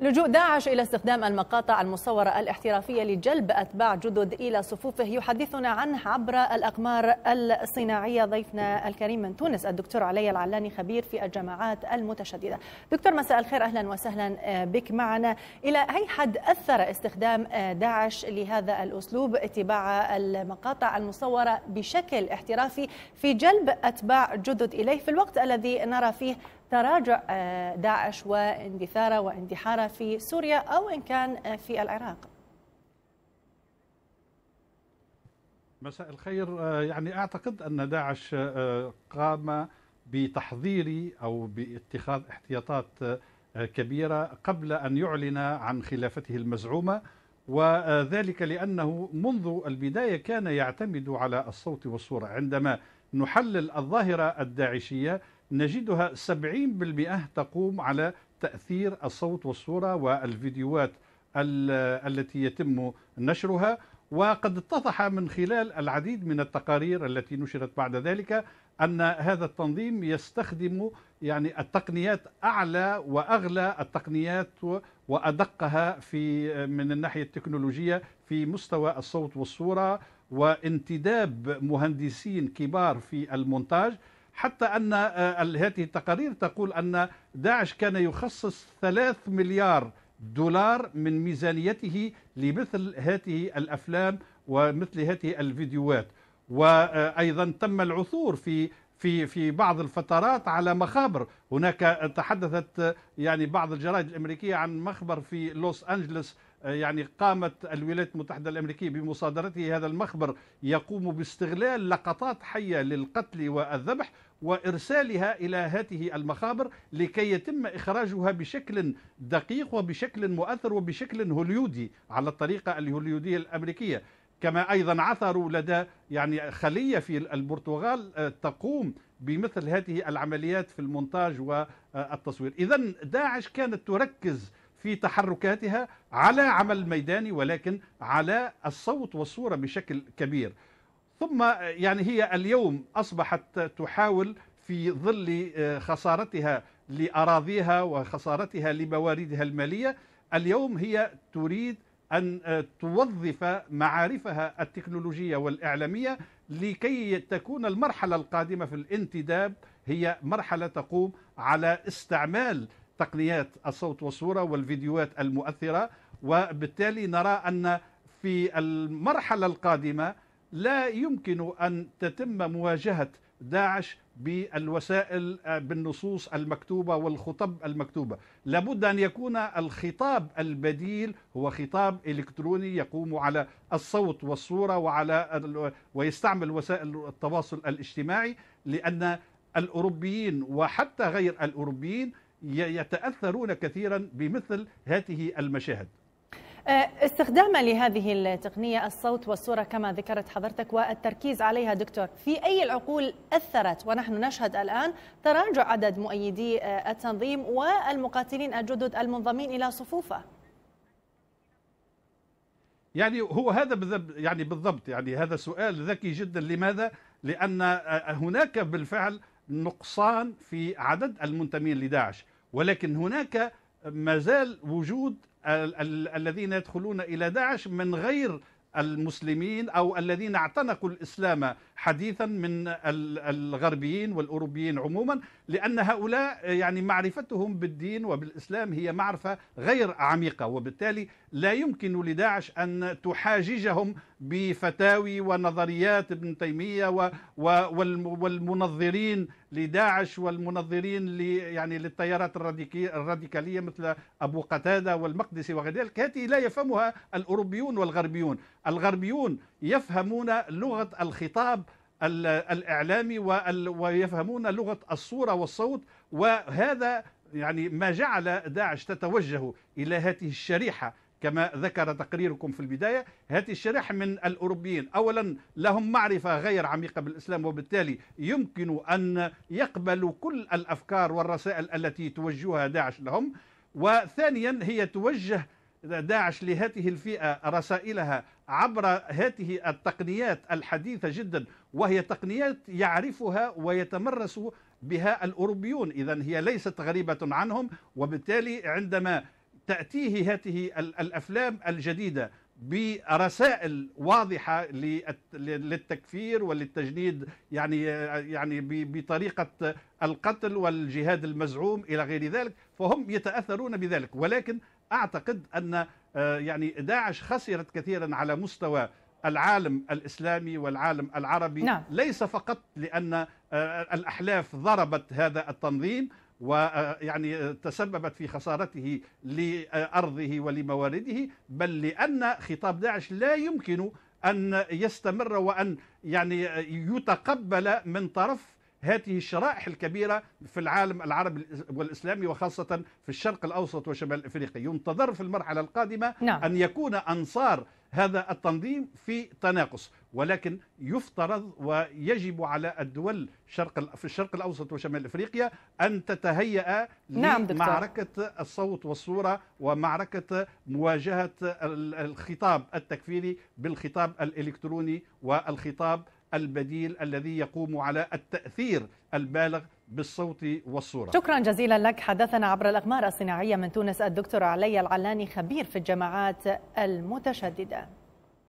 لجوء داعش إلى استخدام المقاطع المصورة الاحترافية لجلب أتباع جدد إلى صفوفه يحدثنا عنه عبر الأقمار الصناعية ضيفنا الكريم من تونس الدكتور علي العلاني خبير في الجماعات المتشددة دكتور مساء الخير أهلا وسهلا آه، بك معنا إلى أي حد أثر استخدام آه، داعش لهذا الأسلوب اتباع المقاطع المصورة بشكل احترافي في جلب أتباع جدد إليه في الوقت الذي نرى فيه تراجع آه، داعش واندثاره واندحاره في سوريا او ان كان آه، في العراق؟ مساء الخير آه، يعني اعتقد ان داعش قام بتحضير او باتخاذ احتياطات كبيره قبل ان يعلن عن خلافته المزعومه وذلك لانه منذ البدايه كان يعتمد على الصوت والصوره عندما نحلل الظاهره الداعشيه نجدها 70% تقوم على تأثير الصوت والصورة والفيديوهات التي يتم نشرها وقد اتضح من خلال العديد من التقارير التي نشرت بعد ذلك أن هذا التنظيم يستخدم يعني التقنيات أعلى وأغلى التقنيات وأدقها في من الناحية التكنولوجية في مستوى الصوت والصورة وانتداب مهندسين كبار في المونتاج حتى أن آه، هذه التقارير تقول أن داعش كان يخصص 3 مليار دولار من ميزانيته لمثل هذه الأفلام ومثل هذه الفيديوهات وأيضا تم العثور في في في بعض الفترات على مخابر هناك تحدثت يعني بعض الجرائد الامريكيه عن مخبر في لوس انجلوس آه، يعني قامت الولايات المتحدة الأمريكية بمصادرته هذا المخبر يقوم باستغلال لقطات حية للقتل والذبح وإرسالها إلى هذه المخابر لكي يتم إخراجها بشكل دقيق وبشكل مؤثر وبشكل هوليودي على الطريقة الهوليودية الأمريكية كما أيضا عثروا لدى يعني خلية في البرتغال آه، تقوم بمثل هذه العمليات في المونتاج والتصوير إذا داعش كانت تركز في تحركاتها على عمل ميداني ولكن على الصوت والصورة بشكل كبير ثم يعني هي اليوم أصبحت تحاول في ظل آه، خسارتها لأراضيها وخسارتها لمواردها المالية اليوم هي تريد أن آه، توظف معارفها التكنولوجية والإعلامية لكي تكون المرحلة القادمة في الانتداب هي مرحلة تقوم على استعمال تقنيات الصوت والصورة والفيديوهات المؤثرة وبالتالي نرى أن في المرحلة القادمة لا يمكن أن تتم مواجهة داعش بالوسائل آه، بالنصوص المكتوبة والخطب المكتوبة لابد أن يكون الخطاب البديل هو خطاب إلكتروني يقوم على الصوت والصورة وعلى ويستعمل وسائل التواصل الاجتماعي لأن الأوروبيين وحتى غير الأوروبيين يتأثرون كثيرا بمثل هذه المشاهد أه، استخدام لهذه التقنية الصوت والصورة كما ذكرت حضرتك والتركيز عليها دكتور في أي العقول أثرت ونحن نشهد الآن تراجع عدد مؤيدي أه، التنظيم والمقاتلين الجدد المنضمين إلى صفوفه يعني هو هذا يعني بالضبط يعني هذا سؤال ذكي جدا لماذا؟ لأن أه، هناك بالفعل نقصان في عدد المنتمين لداعش ولكن هناك مازال وجود الذين يدخلون الى داعش من غير المسلمين أو الذين اعتنقوا الإسلام حديثا من الغربيين والأوروبيين عموما لأن هؤلاء يعني معرفتهم بالدين وبالإسلام هي معرفة غير عميقة وبالتالي لا يمكن لداعش أن تحاججهم بفتاوي ونظريات ابن تيمية والمنظرين لداعش والمنظرين يعني للتيارات الراديكالية مثل أبو قتادة والمقدسي وغير ذلك هذه لا يفهمها الأوروبيون والغربيون الغربيون يفهمون لغة الخطاب الإعلامي ويفهمون لغة الصورة والصوت وهذا يعني ما جعل داعش تتوجه إلى هذه الشريحة كما ذكر تقريركم في البداية هذه الشريحة من الأوروبيين أولا لهم معرفة غير عميقة بالإسلام وبالتالي يمكن أن يقبلوا كل الأفكار والرسائل التي توجهها داعش لهم وثانيا هي توجه داعش لهذه الفئة رسائلها عبر هذه التقنيات الحديثة جدا وهي تقنيات يعرفها ويتمرس بها الأوروبيون إذا هي ليست غريبة عنهم وبالتالي عندما تأتيه هذه الأفلام الجديدة برسائل واضحه للتكفير وللتجنيد يعني يعني بطريقه القتل والجهاد المزعوم الى غير ذلك فهم يتاثرون بذلك ولكن اعتقد ان آه، يعني داعش خسرت كثيرا على مستوى العالم الاسلامي والعالم العربي نعم. ليس فقط لان آه، الاحلاف ضربت هذا التنظيم ويعني آه، تسببت في خسارته لارضه ولموارده بل لان خطاب داعش لا يمكن ان يستمر وان يعني يتقبل من طرف هذه الشرائح الكبيرة في العالم العربي والإسلامي وخاصة في الشرق الأوسط وشمال أفريقيا ينتظر في المرحلة القادمة نعم. أن يكون أنصار هذا التنظيم في تناقص ولكن يفترض ويجب على الدول شرق في الشرق الاوسط وشمال افريقيا ان تتهيأ نعم لمعركه الصوت والصوره ومعركه مواجهه الخطاب التكفيري بالخطاب الالكتروني والخطاب البديل الذي يقوم على التأثير البالغ بالصوت والصورة شكرا جزيلا لك حدثنا عبر الأقمار الصناعية من تونس الدكتور علي العلاني خبير في الجماعات المتشددة